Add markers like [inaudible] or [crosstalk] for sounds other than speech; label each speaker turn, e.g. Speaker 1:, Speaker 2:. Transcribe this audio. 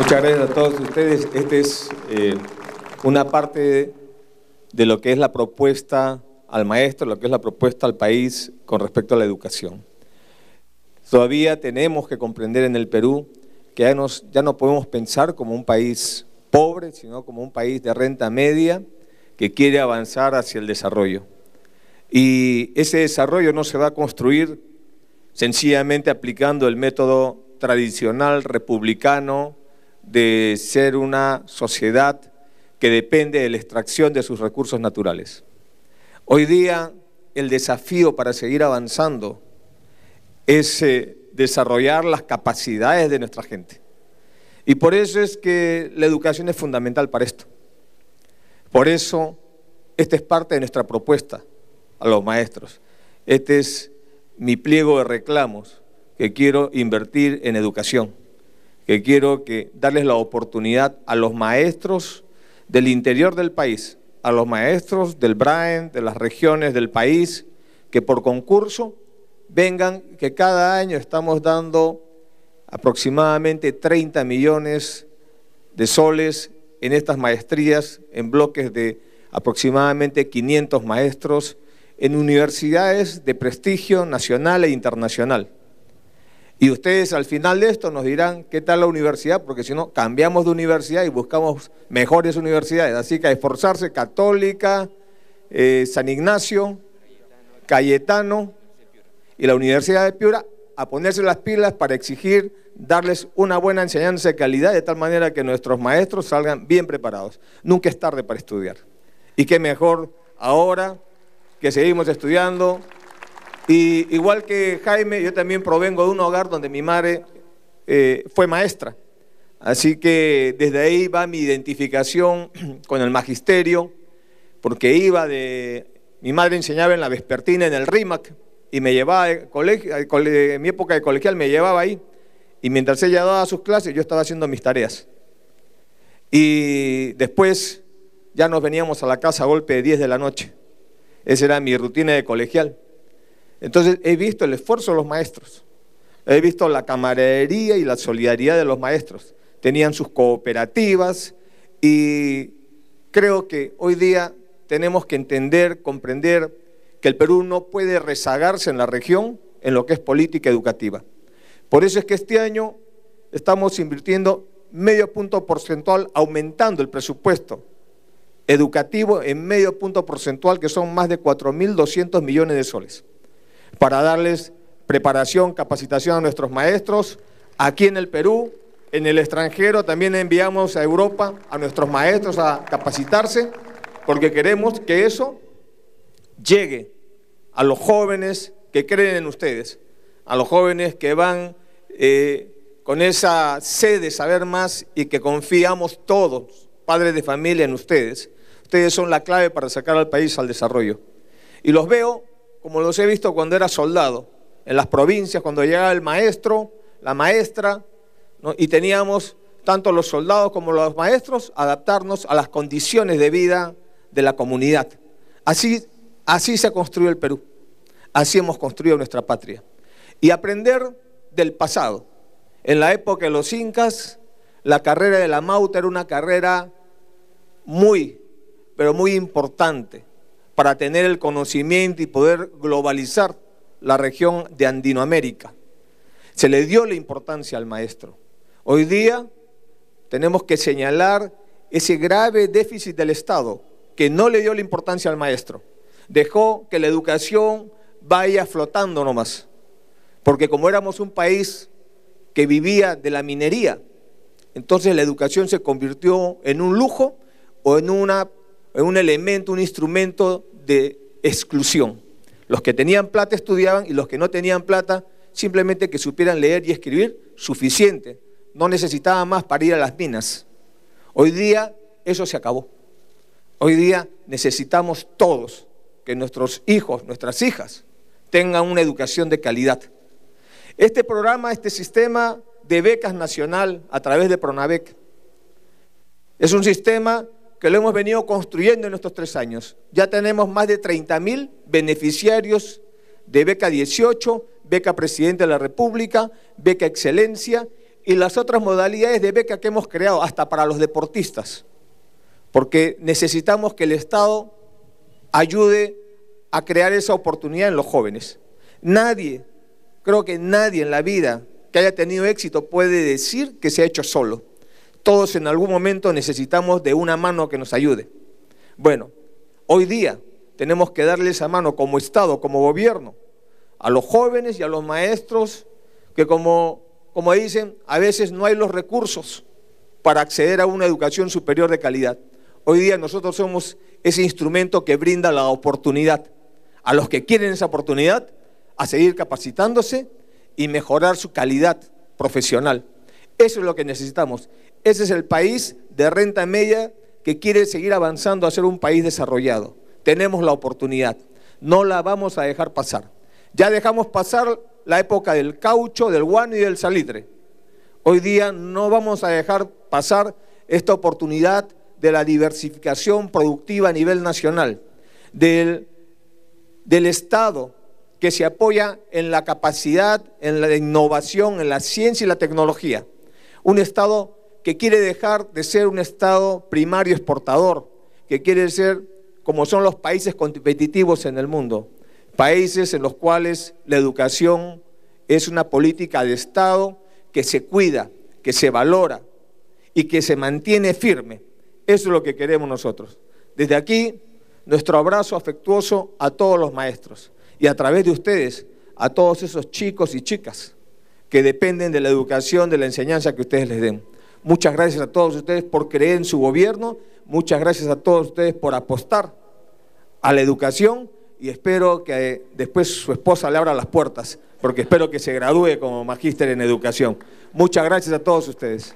Speaker 1: Muchas gracias a todos ustedes. Esta es eh, una parte de, lo que es la propuesta al maestro, lo que es la propuesta al país con respecto a la educación. Todavía tenemos que comprender en el Perú que ya, ya no podemos pensar como un país pobre, sino como un país de renta media que quiere avanzar hacia el desarrollo. Y ese desarrollo no se va a construir sencillamente aplicando el método tradicional republicano de ser una sociedad que depende de la extracción de sus recursos naturales. Hoy día el desafío para seguir avanzando es eh, desarrollar las capacidades de nuestra gente. Y por eso es que la educación es fundamental para esto. Por eso, esta es parte de nuestra propuesta a los maestros. Este es mi pliego de reclamos que quiero invertir en educación que quiero que darles la oportunidad a los maestros del interior del país, a los maestros del BRAEN, de las regiones del país, que por concurso vengan, que cada año estamos dando aproximadamente 30 millones de soles en estas maestrías, en bloques de aproximadamente 500 maestros, en universidades de prestigio nacional e internacional. Y ustedes al final de esto nos dirán qué tal la universidad, porque si no, cambiamos de universidad y buscamos mejores universidades. Así que a esforzarse, Católica, eh, San Ignacio, Cayetano y la Universidad de Piura, a ponerse las pilas para exigir darles una buena enseñanza de calidad, de tal manera que nuestros maestros salgan bien preparados. Nunca es tarde para estudiar. Y qué mejor ahora que seguimos estudiando. Y igual que Jaime, yo también provengo de un hogar donde mi madre eh, fue maestra. Así que desde ahí va mi identificación [clears throat] con el magisterio, porque iba de... Mi madre enseñaba en la vespertina, en el RIMAC, y me llevaba colegio, en mi época de colegial me llevaba ahí, y mientras ella daba sus clases yo estaba haciendo mis tareas. Y después ya nos veníamos a la casa a golpe de 10 de la noche. Esa era mi rutina de colegial. Entonces he visto el esfuerzo de los maestros, he visto la camaradería y la solidaridad de los maestros. Tenían sus cooperativas y creo que hoy día tenemos que entender, comprender que el Perú no puede rezagarse en la región en lo que es política educativa. Por eso es que este año estamos invirtiendo medio punto porcentual, aumentando el presupuesto educativo en medio punto porcentual, que son más de 4.200 millones de soles para darles preparación, capacitación a nuestros maestros aquí en el Perú, en el extranjero, también enviamos a Europa a nuestros maestros a capacitarse, porque queremos que eso llegue a los jóvenes que creen en ustedes, a los jóvenes que van eh, con esa sed de saber más y que confiamos todos, padres de familia, en ustedes. Ustedes son la clave para sacar al país al desarrollo. Y los veo como los he visto cuando era soldado, en las provincias, cuando llegaba el maestro, la maestra, y teníamos tanto los soldados como los maestros adaptarnos a las condiciones de vida de la comunidad. Así, así se construyó el Perú, así hemos construido nuestra patria. Y aprender del pasado. En la época de los incas, la carrera de la Mauta era una carrera muy, pero muy importante para tener el conocimiento y poder globalizar la región de Andinoamérica. Se le dio la importancia al maestro. Hoy día tenemos que señalar ese grave déficit del Estado que no le dio la importancia al maestro. Dejó que la educación vaya flotando nomás. Porque como éramos un país que vivía de la minería, entonces la educación se convirtió en un lujo o en, una, en un elemento, un instrumento de exclusión. Los que tenían plata estudiaban y los que no tenían plata simplemente que supieran leer y escribir, suficiente. No necesitaban más para ir a las minas. Hoy día eso se acabó. Hoy día necesitamos todos que nuestros hijos, nuestras hijas, tengan una educación de calidad. Este programa, este sistema de becas nacional a través de Pronavec, es un sistema que lo hemos venido construyendo en estos tres años. Ya tenemos más de mil beneficiarios de Beca 18, Beca Presidente de la República, Beca Excelencia y las otras modalidades de beca que hemos creado, hasta para los deportistas, porque necesitamos que el Estado ayude a crear esa oportunidad en los jóvenes. Nadie, creo que nadie en la vida que haya tenido éxito puede decir que se ha hecho solo. Todos en algún momento necesitamos de una mano que nos ayude. Bueno, hoy día tenemos que darle esa mano como Estado, como gobierno, a los jóvenes y a los maestros que como, como dicen, a veces no hay los recursos para acceder a una educación superior de calidad. Hoy día nosotros somos ese instrumento que brinda la oportunidad a los que quieren esa oportunidad a seguir capacitándose y mejorar su calidad profesional. Eso es lo que necesitamos. Ese es el país de renta media que quiere seguir avanzando a ser un país desarrollado. Tenemos la oportunidad, no la vamos a dejar pasar. Ya dejamos pasar la época del caucho, del guano y del salitre. Hoy día no vamos a dejar pasar esta oportunidad de la diversificación productiva a nivel nacional, del, Estado que se apoya en la capacidad, en la innovación, en la ciencia y la tecnología. Un Estado que quiere dejar de ser un Estado primario exportador, que quiere ser como son los países competitivos en el mundo, países en los cuales la educación es una política de Estado que se cuida, que se valora y que se mantiene firme. Eso es lo que queremos nosotros. Desde aquí, nuestro abrazo afectuoso a todos los maestros y a través de ustedes, a todos esos chicos y chicas que dependen de la educación, de la enseñanza que ustedes les den. Muchas gracias a todos ustedes por creer en su gobierno. Muchas gracias a todos ustedes por apostar a la educación y espero que después su esposa le abra las puertas, porque espero que se gradúe como magíster en educación. Muchas gracias a todos ustedes.